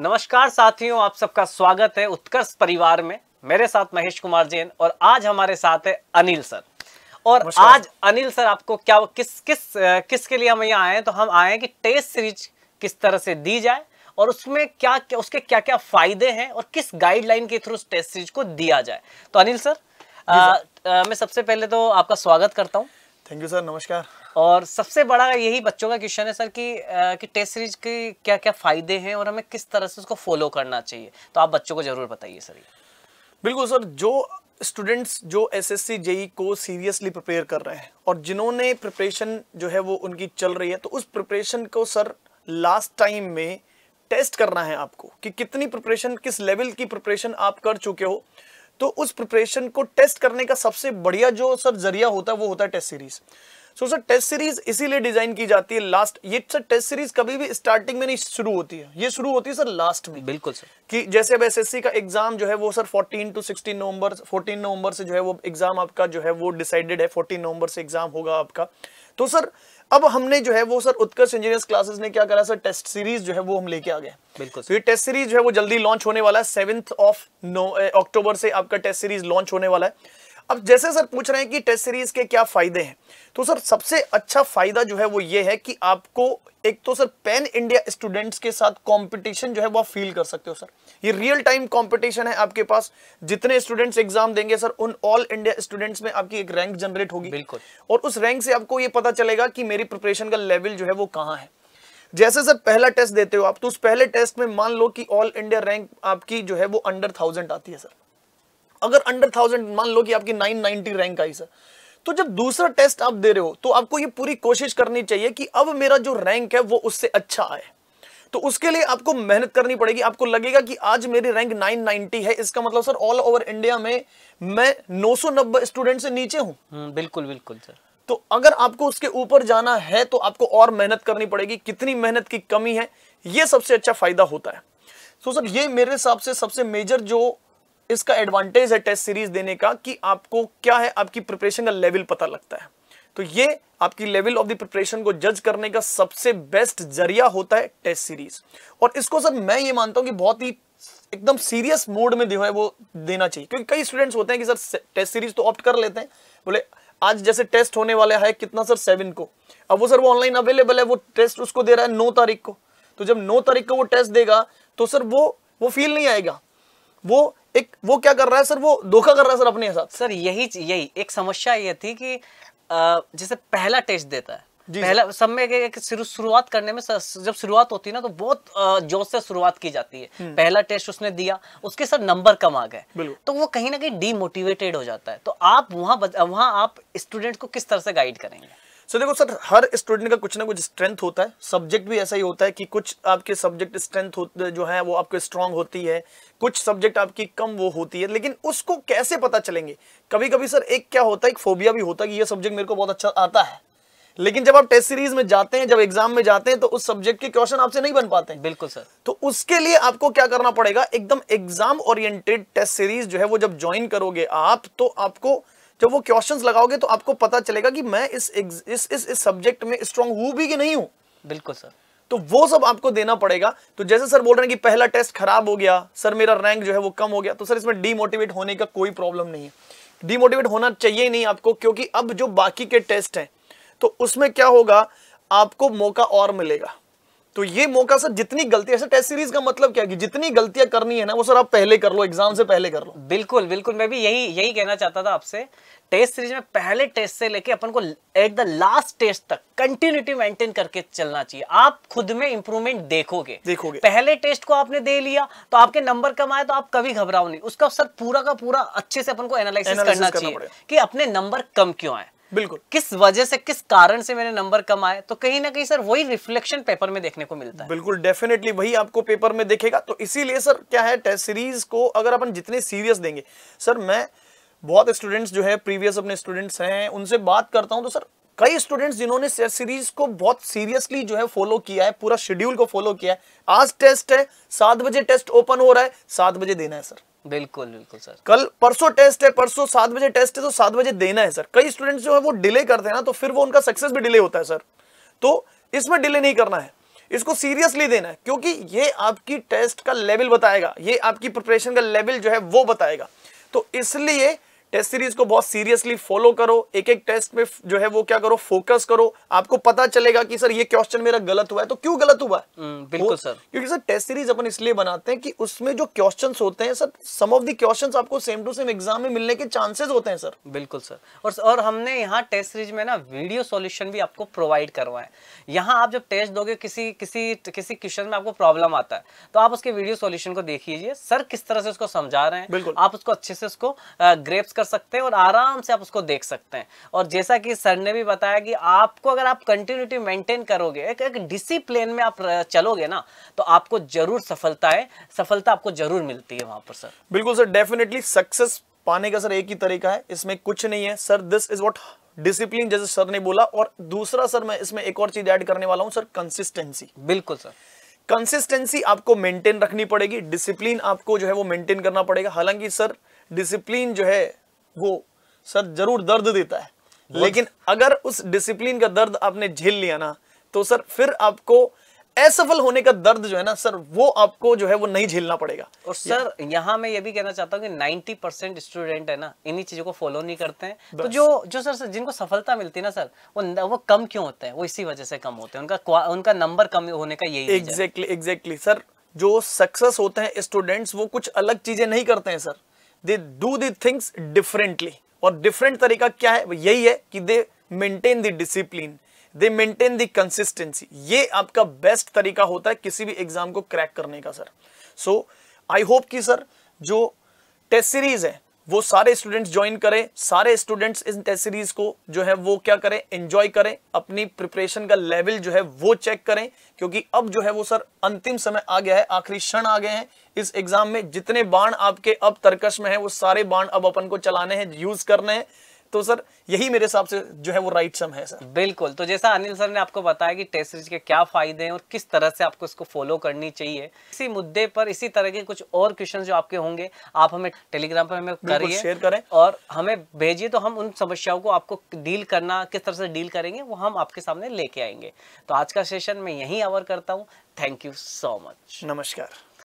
नमस्कार साथियों आप सबका स्वागत है उत्कर्ष परिवार में मेरे साथ महेश कुमार जैन और आज हमारे साथ है अनिल सर और आज अनिल सर आपको क्या किस किस किसके लिए हम यहाँ आए हैं तो हम आए हैं कि टेस्ट सीरीज किस तरह से दी जाए और उसमें क्या क्या उसके क्या क्या फायदे हैं और किस गाइडलाइन के थ्रू टेस्ट सीरीज को दिया जाए तो अनिल सर, आ, सर। आ, मैं सबसे पहले तो आपका स्वागत करता हूँ थैंक यू सर नमस्कार और सबसे बड़ा यही बच्चों का क्वेश्चन है सर कि कि टेस्ट सीरीज के क्या क्या फ़ायदे हैं और हमें किस तरह से उसको फॉलो करना चाहिए तो आप बच्चों को ज़रूर बताइए सर ये बिल्कुल सर जो स्टूडेंट्स जो एस एस सी जेई को सीरियसली प्रिपेयर कर रहे हैं और जिन्होंने प्रिपरेशन जो है वो उनकी चल रही है तो उस प्रिपरेशन को सर लास्ट टाइम में टेस्ट करना है आपको कि कितनी प्रिपरेशन किस लेवल की प्रिपरेशन आप कर चुके हो तो उस प्रिपरेशन को टेस्ट करने का सबसे बढ़िया जो सर जरिया होता है वो होता है test series so sir test series इसीलिए डिजाइन की जाती है लास्ट ये सर टेस्ट सीरीज कभी भी स्टार्टिंग में नहीं शुरू होती है ये शुरू होती है सर लास्ट में बिल्कुल सर कि जैसे अब एसएससी का एग्जाम जो है वो सर 14 टू 16 नवंबर 14 नवंबर से जो है वो एग्जाम आपका जो है वो डिसाइडेड है 14 नवंबर से एग्जाम होगा आपका तो सर अब हमने जो है वो सर उत्कर्ष इंजीनियर्स क्लासेस ने क्या करा सर टेस्ट सीरीज जो है वो हम लेके आ गए बिल्कुल तो ये टेस्ट सीरीज जो है वो जल्दी लॉन्च होने वाला है सेवेंथ ऑफ अक्टूबर से आपका टेस्ट सीरीज लॉन्च होने वाला है अब जैसे सर पूछ रहे हैं कि टेस्ट सीरीज के क्या फायदे हैं तो सर सबसे अच्छा फायदा जो है वो ये है कि आपको एक तो सर पैन इंडिया स्टूडेंट्स के साथ कंपटीशन जो है वो फील कर सकते हो सर ये रियल टाइम कंपटीशन है आपके पास जितने स्टूडेंट्स एग्जाम देंगे सर उन ऑल इंडिया स्टूडेंट्स में आपकी एक रैंक जनरेट होगी बिल्कुल और उस रैंक से आपको ये पता चलेगा कि मेरी प्रिपरेशन का लेवल जो है वो कहाँ है जैसे सर पहला टेस्ट देते हो आप तो उस पहले टेस्ट में मान लो कि ऑल इंडिया रैंक आपकी जो है वो अंडर थाउजेंड आती है सर अगर अंडर थाउजेंड मान लो कि आपकी 990 रैंक आई सर तो जब दूसरा टेस्ट आप दे रहे हो तो आपको ये पूरी कोशिश करनी चाहिए कि अब मेरा जो रैंक है वो उससे अच्छा आए तो उसके लिए आपको मेहनत करनी पड़ेगी आपको लगेगा कि आज मेरी रैंक 990 है इसका मतलब सर ऑल ओवर इंडिया में मैं 990 स्टूडेंट से नीचे हूं हम्म, बिल्कुल बिल्कुल सर तो अगर आपको उसके ऊपर जाना है तो आपको और मेहनत करनी पड़ेगी कितनी मेहनत की कमी है यह सबसे अच्छा फायदा होता है तो सर ये मेरे हिसाब से सबसे मेजर जो इसका एडवांटेज है टेस्ट सीरीज देने का कि आपको क्या है आपकी प्रिपरेशन का लेवल पता लगता है तो ये आपकी लेवल ऑफ द प्रिपरेशन को जज करने का सबसे बेस्ट जरिया होता है टेस्ट सीरीज और इसको सर मैं ये मानता हूं कि बहुत ही एकदम सीरियस मोड में है वो देना चाहिए क्योंकि कई स्टूडेंट्स होते हैं कि सर टेस्ट सीरीज तो ऑप्ट कर लेते हैं बोले आज जैसे टेस्ट होने वाला है कितना सर सेवन को अब वो सर वो ऑनलाइन अवेलेबल है वो टेस्ट उसको दे रहा है नौ तारीख को तो जब नौ तारीख को वो टेस्ट देगा तो सर वो वो फील नहीं आएगा वो एक वो क्या कर रहा है सर वो धोखा कर रहा है सर अपने साथ सर यही यही एक समस्या ये थी कि जैसे पहला टेस्ट देता है पहला सब में एक शुरुआत करने में जब शुरुआत होती है ना तो बहुत जोश से शुरुआत की जाती है हम्म। पहला टेस्ट उसने दिया उसके सर नंबर कम आ गए तो वो कहीं ना कहीं डीमोटिवेटेड हो जाता है तो आप वहाँ वहाँ आप स्टूडेंट को किस तरह से गाइड करेंगे सो so, देखो सर हर स्टूडेंट का कुछ ना कुछ स्ट्रेंथ होता है सब्जेक्ट भी ऐसा ही होता है कि कुछ आपके सब्जेक्ट स्ट्रेंथ जो है वो आपके स्ट्रांग होती है कुछ सब्जेक्ट आपकी कम वो होती है लेकिन उसको कैसे पता चलेंगे कभी कभी सर एक क्या होता है एक फोबिया भी होता है कि यह सब्जेक्ट मेरे को बहुत अच्छा आता है लेकिन जब आप टेस्ट सीरीज में जाते हैं जब एग्जाम में जाते हैं तो उस सब्जेक्ट के क्वेश्चन आपसे नहीं बन पाते हैं बिल्कुल सर तो उसके लिए आपको क्या करना पड़ेगा एकदम एग्जाम ओरिएंटेड टेस्ट सीरीज जो है वो जब ज्वाइन करोगे आप तो आपको जब वो क्वेश्चंस लगाओगे तो आपको पता चलेगा कि मैं इस इस इस, इस सब्जेक्ट में स्ट्रांग हूं भी कि नहीं हूं बिल्कुल सर तो वो सब आपको देना पड़ेगा तो जैसे सर बोल रहे हैं कि पहला टेस्ट खराब हो गया सर मेरा रैंक जो है वो कम हो गया तो सर इसमें डीमोटिवेट होने का कोई प्रॉब्लम नहीं है डीमोटिवेट होना चाहिए नहीं आपको क्योंकि अब जो बाकी के टेस्ट हैं तो उसमें क्या होगा आपको मौका और मिलेगा तो ये मौका सर जितनी गलतियां सर टेस्ट सीरीज का मतलब क्या है कि जितनी गलतियां करनी है ना वो सर आप पहले कर लो एग्जाम से पहले कर लो बिल्कुल बिल्कुल मैं भी यही यही कहना चाहता था आपसे टेस्ट सीरीज में पहले टेस्ट से लेके अपन को एट द लास्ट टेस्ट तक कंटिन्यूटी मेंटेन करके चलना चाहिए आप खुद में इंप्रूवमेंट देखोगे देखोगे पहले टेस्ट को आपने दे लिया तो आपके नंबर कम आए तो आप कभी घबराओ नहीं उसका सर पूरा का पूरा अच्छे से अपन को एनालिस करना, करना चाहिए कि अपने नंबर कम क्यों आए बिल्कुल किस वजह से किस कारण से मेरे नंबर कम आए तो कहीं ना कहीं सर वही रिफ्लेक्शन पेपर में देखने को मिलता है बिल्कुल डेफिनेटली वही आपको पेपर में देखेगा तो इसीलिए सर क्या है टेस्ट सीरीज को अगर अपन जितने सीरियस देंगे सर मैं बहुत स्टूडेंट्स जो है प्रीवियस अपने स्टूडेंट्स हैं उनसे बात करता हूं तो सर कई स्टूडेंट्स जिन्होंने सीरीज को बहुत सीरियसली जो है फॉलो किया है पूरा शेड्यूल को फॉलो किया है आज टेस्ट है सात बजे टेस्ट ओपन हो रहा है सात बजे देना है सर बिल्कुल बिल्कुल सर कल परसों टेस्ट है परसों सात बजे टेस्ट है तो सात बजे देना है सर कई स्टूडेंट्स जो है वो डिले करते हैं ना तो फिर वो उनका सक्सेस भी डिले होता है सर तो इसमें डिले नहीं करना है इसको सीरियसली देना है क्योंकि ये आपकी टेस्ट का लेवल बताएगा ये आपकी प्रिपरेशन का लेवल जो है वो बताएगा तो इसलिए टेस्ट सीरीज को बहुत सीरियसली फॉलो करो एक एक टेस्ट में जो है वो क्या करो फोकस करो आपको पता चलेगा कि सर ये क्वेश्चन मेरा गलत हुआ है तो क्यों गलत हुआ हम्म, बिल्कुल सर क्योंकि सर टेस्ट सीरीज अपन इसलिए बनाते हैं कि उसमें जो क्वेश्चन होते हैं sir some of the question आपको सेम टू सेम एग्जाम में मिलने के चांसेस होते हैं सर बिल्कुल सर और और हमने यहाँ टेस्ट सीरीज में ना वीडियो सोल्यूशन भी आपको प्रोवाइड करवाए यहाँ आप जब टेस्ट दोगे किसी किसी किसी क्वेश्चन में आपको प्रॉब्लम आता है तो आप उसके वीडियो सोल्यूशन को देखिए सर किस तरह से उसको समझा रहे हैं आप उसको अच्छे से उसको ग्रेप्स कर कर सकते हैं और आराम से आप उसको देख सकते हैं और जैसा कि सर ने भी बताया कि आपको अगर आप कंटिन्यूटी मेंटेन करोगे एक एक डिसिप्लिन में आप चलोगे ना तो आपको जरूर सफलता है सफलता आपको जरूर मिलती है वहां पर सर बिल्कुल सर डेफिनेटली सक्सेस पाने का सर एक ही तरीका है इसमें कुछ नहीं है sir this is what discipline जैसे सर ने बोला और दूसरा सर मैं इसमें एक और चीज ऐड करने वाला हूँ सर कंसिस्टेंसी बिल्कुल सर कंसिस्टेंसी आपको मेंटेन रखनी पड़ेगी डिसिप्लिन आपको जो है वो मेंटेन करना पड़ेगा हालांकि सर डिसिप्लिन जो है वो सर जरूर दर्द देता है लेकिन अगर उस डिसिप्लिन का दर्द आपने झेल लिया ना तो सर फिर आपको असफल होने का दर्द जो है ना सर वो आपको जो है वो नहीं झेलना पड़ेगा और सर यहाँ मैं ये भी कहना चाहता हूँ कि 90 परसेंट स्टूडेंट है ना इन्हीं चीजों को फॉलो नहीं करते हैं तो जो जो सर जिनको सफलता मिलती है ना सर वो वो कम क्यों होते हैं वो इसी वजह से कम होते हैं उनका उनका नंबर कम होने का यही एग्जैक्टली एग्जैक्टली सर जो सक्सेस होते हैं स्टूडेंट्स वो कुछ अलग चीजें नहीं करते हैं sir they do things things differently और डिफरेंट तरीका क्या है यही है कि they maintain the discipline they maintain the consistency ये आपका बेस्ट तरीका होता है किसी भी एग्जाम को क्रैक करने का सर सो आई होप कि सर जो टेस्ट सीरीज है वो सारे स्टूडेंट्स ज्वाइन करें सारे स्टूडेंट्स इन टेस्ट सीरीज को जो है वो क्या करें एंजॉय करें अपनी प्रिपरेशन का लेवल जो है वो चेक करें क्योंकि अब जो है वो सर अंतिम समय आ गया है आखिरी क्षण आ गए हैं इस एग्जाम में जितने बाण आपके अब तर्कश में है वो सारे बाण अब अपन को चलाने हैं यूज करने हैं तो सर यही मेरे हिसाब से जो है वो राइट सम है सर बिल्कुल तो जैसा अनिल सर ने आपको बताया कि टेस्ट सीरीज के क्या फायदे हैं और किस तरह से आपको इसको फॉलो करनी चाहिए इसी मुद्दे पर इसी तरह के कुछ और क्वेश्चन जो आपके होंगे आप हमें टेलीग्राम पर हमें करिए शेयर करें और हमें भेजिए तो हम उन समस्याओं को आपको डील करना किस तरह से डील करेंगे वो हम आपके सामने लेके आएंगे तो आज का सेशन मैं यहीं अवर करता हूँ थैंक यू सो मच नमस्कार